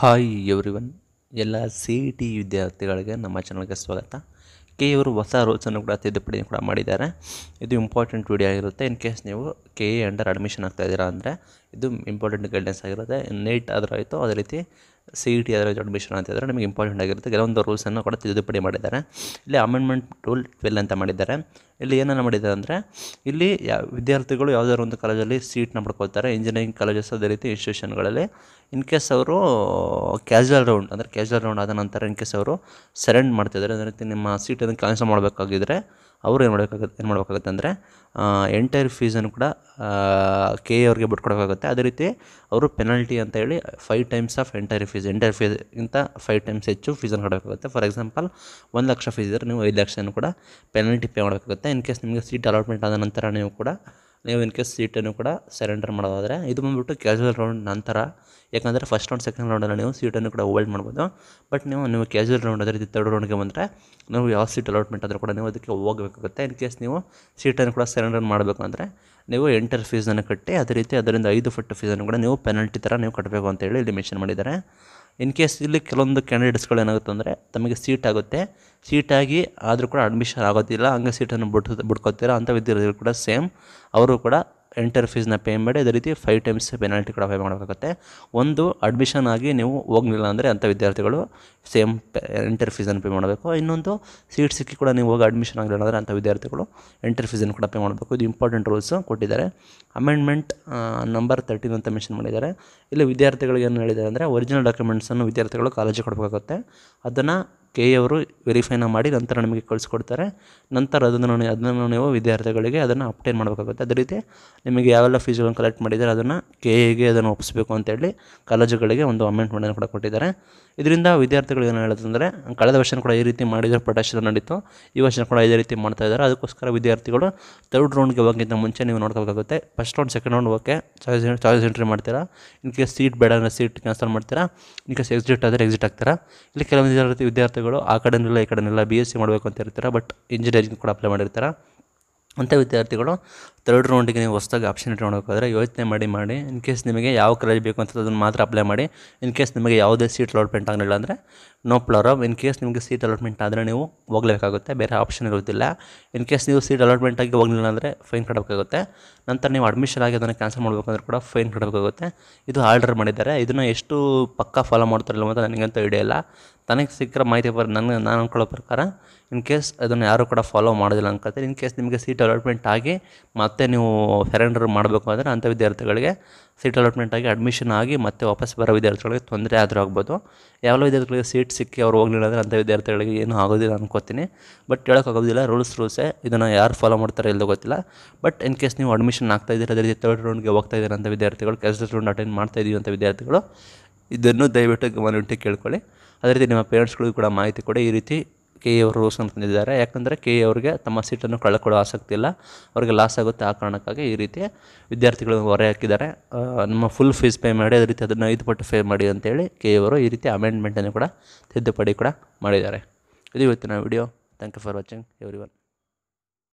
hi everyone ಎಲ್ಲ C E T ವಿದ್ಯಾರ್ಥಿಗಳಿಗೆ ನಮ್ಮ ಚಾನಲ್ಗೆ ಸ್ವಾಗತ ಕೆ ಇವರು ಹೊಸ ರೂಲ್ಸನ್ನು ಕೂಡ ತಿದ್ದುಪಡಿಯನ್ನು ಕೂಡ ಮಾಡಿದ್ದಾರೆ ಇದು ಇಂಪಾರ್ಟೆಂಟ್ ವಿಡಿಯೋ ಆಗಿರುತ್ತೆ ಇನ್ ಕೇಸ್ ನೀವು ಕೆ ಎ ಅಂಡರ್ ಅಡ್ಮಿಷನ್ ಆಗ್ತಾ ಇದ್ದೀರಾ ಅಂದರೆ ಇದು ಇಂಪಾರ್ಟೆಂಟ್ ಗೈಡೆನ್ಸ್ ಆಗಿರುತ್ತೆ ನೀಟ್ ಆದರೂ ಆಯಿತು ಅದೇ ರೀತಿ ಸಿ ಇ ಟಿ ಅದರ ಅಡ್ಮಿಷನ್ ಅಂತ ಹೇಳಿದ್ರೆ ನಿಮಗೆ ಇಂಪಾರ್ಟೆಂಟ್ ಆಗಿರುತ್ತೆ ಕೆಲವೊಂದು ರೂಲ್ಸನ್ನು ಕೂಡ ತಿದ್ದುಪಡಿ ಮಾಡಿದ್ದಾರೆ ಇಲ್ಲಿ ಅಮೆಂಡ್ಮೆಂಟ್ ಟೂಲ್ ಟ್ವೆಲ್ ಅಂತ ಮಾಡಿದ್ದಾರೆ ಇಲ್ಲಿ ಏನನ್ನು ಮಾಡಿದ್ದಾರೆ ಅಂದರೆ ಇಲ್ಲಿ ವಿದ್ಯಾರ್ಥಿಗಳು ಯಾವುದಾದ್ರು ಒಂದು ಕಾಲೇಜಲ್ಲಿ ಸೀಟ್ನ ಪಡ್ಕೊಳ್ತಾರೆ ಇಂಜಿನಿಯರಿಂಗ್ ಕಾಲೇಜಸ್ ಅದೇ ರೀತಿ ಇನ್ಸ್ಟಿಟ್ಯೂಷನ್ಗಳಲ್ಲಿ ಇನ್ ಕೇಸ್ ಅವರು ಕ್ಯಾಶುವಲ್ ರೌಂಡ್ ಅಂದರೆ ಕ್ಯಾಶುವಲ್ ರೌಂಡ್ ಆದ ನಂತರ ಇನ್ ಕೇಸ್ ಅವರು ಸರೆಂಡ್ ಮಾಡ್ತಿದ್ದಾರೆ ಅದೇ ರೀತಿ ನಿಮ್ಮ ಸೀಟನ್ನು ಕ್ಯಾನ್ಸಲ್ ಮಾಡಬೇಕಾಗಿದ್ದರೆ ಅವರು ಏನು ಮಾಡಬೇಕಾಗುತ್ತೆ ಏನು ಮಾಡಬೇಕಾಗುತ್ತೆ ಅಂದರೆ ಎಂಟೈರ್ ಫೀಸನ್ನು ಕೂಡ ಕೆ ಎ ಅವ್ರಿಗೆ ಬಿಟ್ಕೊಡಬೇಕಾಗುತ್ತೆ ಅದೇ ರೀತಿ ಅವರು ಪೆನಲ್ಟಿ ಅಂತ ಹೇಳಿ five times of entire fees fees entire ಇಂತ ಫೈವ್ ಟೈಮ್ಸ್ ಹೆಚ್ಚು ಫೀಸನ್ನು ಕಟ್ಟಬೇಕಾಗುತ್ತೆ ಫಾರ್ ಎಕ್ಸಾಂಪಲ್ ಒಂದು ಲಕ್ಷ ಫೀಸ್ ಇದ್ದರೆ ನೀವು ಐದು ಲಕ್ಷನೂ ಕೂಡ ಪೆನಾಲ್ಟಿ ಪೇ ಮಾಡಬೇಕಾಗುತ್ತೆ ಇನ್ ಕೇಸ್ ನಿಮಗೆ ಸೀಟ್ ಅಲಾಟ್ಮೆಂಟ್ ಆದ ನಂತರ ನೀವು ಕೂಡ ನೀವು ಇನ್ ಕೇಸ್ ಸೀಟನ್ನು ಕೂಡ ಸರೆಂಡರ್ ಮಾಡೋದಾದರೆ ಇದು ಬಂದುಬಿಟ್ಟು ಕ್ಯಾಶುವಲ್ ರೌಂಡ್ ನಂತರ ಯಾಕಂದರೆ ಫಸ್ಟ್ ರೌಂಡ್ ಸೆಕೆಂಡ್ ರೌಂಡಲ್ಲಿ ನೀವು ಸೀಟನ್ನು ಕೂಡ ಅವಾಯ್ಡ್ ಮಾಡ್ಬೋದು ಬಟ್ ನೀವು ನೀವು ಕ್ಯಾಶುವಲ್ ರೌಂಡ್ ಅದೇ ರೀತಿ ತರ್ಡ್ ರೌಂಡ್ಗೆ ಬಂದರೆ ನೀವು ಯಾವ ಸೀಟ್ ಅಲಾಟ್ಮೆಂಟ್ ಆದರೂ ಕೂಡ ನೀವು ಅದಕ್ಕೆ ಹೋಗಬೇಕಾಗುತ್ತೆ ಇನ್ ಕೇಸ್ ನೀವು ಸೀಟನ್ನು ಕೂಡ ಸರೆಂಡರ್ ಮಾಡಬೇಕು ಅಂದರೆ ನೀವು ಎಂಟರ್ ಫೀಸನ್ನು ಕಟ್ಟಿ ಅದೇ ರೀತಿ ಅದರಿಂದ ಐದು ಫುಟ್ ಫೀಸನ್ನು ಕೂಡ ನೀವು ಪೆನಲ್ಟಿ ಥರ ನೀವು ಕಟ್ಟಬೇಕು ಅಂತೇಳಿ ಇಲ್ಲಿ ಮೆನ್ಷನ್ ಮಾಡಿದ್ದಾರೆ ಇನ್ ಕೇಸ್ ಇಲ್ಲಿ ಕೆಲವೊಂದು ಕ್ಯಾಂಡಿಡೇಟ್ಸ್ಗಳು ಏನಾಗುತ್ತೆ ಅಂದರೆ ತಮಗೆ ಸೀಟ್ ಆಗುತ್ತೆ ಸೀಟಾಗಿ ಆದರೂ ಕೂಡ ಅಡ್ಮಿಷನ್ ಆಗೋದಿಲ್ಲ ಹಂಗೆ ಸೀಟನ್ನು ಬಿಟ್ಟು ಅಂತ ಅಂಥ ವಿದ್ಯಾರ್ಥಿಗಳು ಕೂಡ ಸೇಮ್ ಅವರು ಕೂಡ ಎಂಟರ್ ಫೀಸ್ನ ಪೇ ಮಾಡಿ ಅದೇ ರೀತಿ ಫೈವ್ ಟೈಮ್ಸ್ ಪೆನಾಲ್ಟಿ ಕೂಡ ಪೇ ಮಾಡಬೇಕಾಗುತ್ತೆ ಒಂದು ಅಡ್ಮಿಷನ್ ಆಗಿ ನೀವು ಹೋಗಲಿಲ್ಲ ಅಂದರೆ ಅಂಥ ವಿದ್ಯಾರ್ಥಿಗಳು ಸೇಮ್ ಎಂಟರ್ ಫೀಸನ್ನು ಪೇ ಮಾಡಬೇಕು ಇನ್ನೊಂದು ಸೀಟ್ ಸಿಕ್ಕಿ ಕೂಡ ನೀವು ಹೋಗಿ ಅಡ್ಮಿಷನ್ ಆಗಲಿಲ್ಲ ಅಂದರೆ ಅಂಥ ವಿದ್ಯಾರ್ಥಿಗಳು ಎಂಟರ್ ಫೀಸನ್ನು ಕೂಡ ಪೇ ಮಾಡಬೇಕು ಇದು ಇಂಪಾರ್ಟೆಂಟ್ ರೂಲ್ಸು ಕೊಟ್ಟಿದ್ದಾರೆ ಅಮೆಂಡ್ಮೆಂಟ್ ನಂಬರ್ ತರ್ಟೀನ್ ಅಂತ ಮೆನ್ಷನ್ ಮಾಡಿದ್ದಾರೆ ಇಲ್ಲಿ ವಿದ್ಯಾರ್ಥಿಗಳಿಗೆ ಏನು ಹೇಳಿದ್ದಾರೆ ಅಂದರೆ ಒರಿಜಿನಲ್ ಡಾಕ್ಯುಮೆಂಟ್ಸನ್ನು ವಿದ್ಯಾರ್ಥಿಗಳು ಕಾಲೇಜಿಗೆ ಕೊಡಬೇಕಾಗುತ್ತೆ ಅದನ್ನು ಕೆ ಎ ಅವರು ವೆರಿಫೈನ ಮಾಡಿ ನಂತರ ನಿಮಗೆ ಕಳಿಸ್ಕೊಡ್ತಾರೆ ನಂತರ ಅದನ್ನು ಅದನ್ನು ನೀವು ವಿದ್ಯಾರ್ಥಿಗಳಿಗೆ ಅದನ್ನು ಅಪ್ಟೇನ್ ಮಾಡಬೇಕಾಗುತ್ತೆ ಅದೇ ರೀತಿ ನಿಮಗೆ ಯಾವೆಲ್ಲ ಫೀಸ್ಗಳನ್ನು ಕಲೆಕ್ಟ್ ಮಾಡಿದ್ದಾರೆ ಅದನ್ನು ಕೆ ಎಗೆ ಅದನ್ನು ಒಪ್ಪಿಸಬೇಕು ಅಂತೇಳಿ ಕಾಲೇಜುಗಳಿಗೆ ಒಂದು ಅಮೆಂಟ್ಮೆಂಟನ್ನು ಕೂಡ ಕೊಟ್ಟಿದ್ದಾರೆ ಇದರಿಂದ ವಿದ್ಯಾರ್ಥಿಗಳು ಏನು ಹೇಳೋದಂದರೆ ಕಳೆದ ವರ್ಷ ಕೂಡ ಈ ರೀತಿ ಮಾಡಿದರೆ ಪ್ರೊಟೆಕ್ಷನ್ ನಡೀತು ಈ ವರ್ಷ ಕೂಡ ಇದೇ ರೀತಿ ಮಾಡ್ತಾ ಇದ್ದಾರೆ ಅದಕ್ಕೋಸ್ಕರ ವಿದ್ಯಾರ್ಥಿಗಳು ಥರ್ಡ್ ರೌಂಡ್ಗೆ ಹೋಗಿಂತ ಮುಂಚೆ ನೀವು ನೋಡ್ಕೋಬೇಕಾಗುತ್ತೆ first round second round okay choice choice entry ಮಾಡ್ತೀರಾ ಇನ್ ಕೇಸ್ ಸೀಟ್ ಬೇಡ ಅಂದರೆ ಸೀಟ್ ಕ್ಯಾನ್ಸಲ್ ಮಾಡ್ತೀರಾ ಕೇಸ್ ಎಕ್ಸಿಟ್ ಆದರೆ ಎಕ್ಸಿಟ್ ಆಗ್ತೀರಾ ಇಲ್ಲಿ ಕೆಲವೊಂದು ರೀತಿ ವಿದ್ಯಾರ್ಥಿ ವಿದ್ಯಾರ್ಥಿಗಳು ಆ ಕಡೆನೆಲ್ಲ ಈ ಕಡೆನೆಲ್ಲ ಬಿ ಎಸ್ ಸಿ ಮಾಡಬೇಕು ಅಂತ ಇರ್ತಾರೆ ಬಟ್ ಇಂಜಿನಿಯರಿಂಗ್ ಕೂಡ ಅಪ್ಲೈ ಮಾಡಿರ್ತಾರೆ ಅಂಥ ವಿದ್ಯಾರ್ಥಿಗಳು ಥರ್ಡ್ ರೌಂಡಿಗೆ ನೀವು ಹೊಸದಾಗಿ ಆಪ್ಷನ್ ಇಟ್ಕೊಳೋಕ್ಕಾದರೆ ಯೋಚನೆ ಮಾಡಿ ಮಾಡಿ ಇನ್ ಕೇಸ್ ನಿಮಗೆ ಯಾವ ಕಾಲೇಜ್ ಬೇಕು ಅಂತ ಅದನ್ನು ಮಾತ್ರ ಅಪ್ಲೈ ಮಾಡಿ ಇನ್ ಕೇಸ್ ನಿಮಗೆ ಯಾವುದೇ ಸೀಟ್ ಅಲಾಟ್ಮೆಂಟ್ ಆಗಲಿಲ್ಲ ಅಂದರೆ ನೋ ಪ್ಲಾರಮ್ ಇನ್ ಕೇಸ್ ನಿಮಗೆ ಸೀಟ್ ಅಲಾಟ್ಮೆಂಟ್ ಆದರೆ ನೀವು ಹೋಗಲೇಬೇಕಾಗುತ್ತೆ ಬೇರೆ ಆಪ್ಷನ್ ಇರೋದಿಲ್ಲ ಇನ್ ಕೇಸ್ ನೀವು ಸೀಟ್ ಅಲಾಟ್ಮೆಂಟ್ ಆಗಿ ಹೋಗಲಿಲ್ಲ ಅಂದರೆ ಫೈನ್ ಕಟ್ಟಬೇಕಾಗುತ್ತೆ ನಂತರ ನೀವು ಅಡ್ಮಿಷನ್ ಆಗಿ ಅದನ್ನು ಕ್ಯಾನ್ಸಲ್ ಮಾಡಬೇಕಂದ್ರೆ ಕೂಡ ಫೈನ್ ಕಟ್ಟಬೇಕಾಗುತ್ತೆ ಇದು ಆರ್ಡರ್ ಮಾಡಿದ್ದಾರೆ ಇದನ್ನು ಎಷ್ಟು ಪಕ್ಕಾ ಫಾಲೋ ಮಾಡ್ತಾರಲ್ಲ ಅಂತ ನನಗಂತೂ ಐಡಿಯಾ ಇಲ್ಲ ತನಗೆ ಸಿಕ್ಕಿರೋ ಮಾಹಿತಿ ಬರ ನನಗೆ ನಾನು ಅಂದ್ಕೊಳ್ಳೋ ಪ್ರಕಾರ ಇನ್ ಕೇಸ್ ಅದನ್ನು ಯಾರೂ ಕೂಡ ಫಾಲೋ ಮಾಡೋದಿಲ್ಲ ಅನ್ಕೋತಾರೆ ಇನ್ ಕೇಸ್ ನಿಮಗೆ ಸೀಟ್ ಅಲಾಟ್ಮೆಂಟ್ ಆಗಿ ಮತ್ತೆ ನೀವು ಸರೆಂಡರ್ ಮಾಡಬೇಕು ಅಂದರೆ ಅಂಥ ವಿದ್ಯಾರ್ಥಿಗಳಿಗೆ ಸೀಟ್ ಅಲಾಟ್ಮೆಂಟ್ ಆಗಿ ಅಡ್ಮಿಷನ್ ಆಗಿ ಮತ್ತೆ ವಾಪಸ್ ಬರೋ ವಿದ್ಯಾರ್ಥಿಗಳಿಗೆ ತೊಂದರೆ ಆದರೂ ಆಗ್ಬೋದು ಯಾವ ವಿದ್ಯಾರ್ಥಿಗಳಿಗೆ ಸೀಟ್ ಸಿಕ್ಕಿ ಅವ್ರು ಹೋಗಲಿಲ್ಲ ಅಂದರೆ ಅಂಥ ವಿದ್ಯಾರ್ಥಿಗಳಿಗೆ ಏನೂ ಆಗೋದಿಲ್ಲ ಅನ್ಕೋತೀನಿ ಬಟ್ ಹೇಳೋಕ್ಕಾಗೋದಿಲ್ಲ ರೂಲ್ಸ್ ರೂಲ್ಸೇ ಇದನ್ನು ಯಾರು ಫಾಲೋ ಮಾಡ್ತಾರೆ ಇಲ್ಲೋ ಗೊತ್ತಿಲ್ಲ ಬಟ್ ಇನ್ ಕೇಸ್ ನೀವು ಅಡ್ಮಿಷನ್ ಆಗ್ತಾ ಇದ್ದೀರ ಅದೇ ರೀತಿ ತರ್ಡ್ ರೌಂಡ್ಗೆ ಹೋಗ್ತಾ ಇದ್ದೀರಂಥ ವಿದ್ಯಾರ್ಥಿಗಳು ಕೆಲಸ ರೌಂಡ್ ಅಟೆಂಡ್ ಮಾಡ್ತಾ ಇದೀವಿ ಅಂತ ವಿದ್ಯಾರ್ಥಿಗಳು ಇದನ್ನು ದಯವಿಟ್ಟು ಗಮನವಿಟ್ಟು ಕೇಳ್ಕೊಳ್ಳಿ ಅದೇ ರೀತಿ ನಿಮ್ಮ ಪೇರೆಂಟ್ಸ್ಗಳಿಗೂ ಕೂಡ ಮಾಹಿತಿ ಕೊಡಿ ಈ ರೀತಿ ಕೆ ಎ ಅವರು ರೂಲ್ಸನ್ನು ತಂದಿದ್ದಾರೆ ಯಾಕಂದರೆ ಕೆ ಎ ಅವರಿಗೆ ತಮ್ಮ ಸೀಟನ್ನು ಕಳ್ಕೊಳ್ಳೋ ಆಸಕ್ತಿ ಇಲ್ಲ ಅವರಿಗೆ ಲಾಸ್ ಆಗುತ್ತೆ ಆ ಕಾರಣಕ್ಕಾಗಿ ಈ ರೀತಿ ವಿದ್ಯಾರ್ಥಿಗಳು ಹೊರೆ ಹಾಕಿದ್ದಾರೆ ನಮ್ಮ ಫುಲ್ ಫೀಸ್ ಪೇ ಮಾಡಿ ಅದೇ ರೀತಿ ಅದನ್ನು ಐದು ಪಟ್ಟು ಪೇ ಮಾಡಿ ಅಂತೇಳಿ ಕೆ ಎ ಅವರು ಈ ರೀತಿ ಅಮೆಂಡ್ಮೆಂಟನ್ನು ಕೂಡ ತಿದ್ದುಪಡಿ ಕೂಡ ಮಾಡಿದ್ದಾರೆ ಇದು ಇವತ್ತಿನ video thank you for watching every one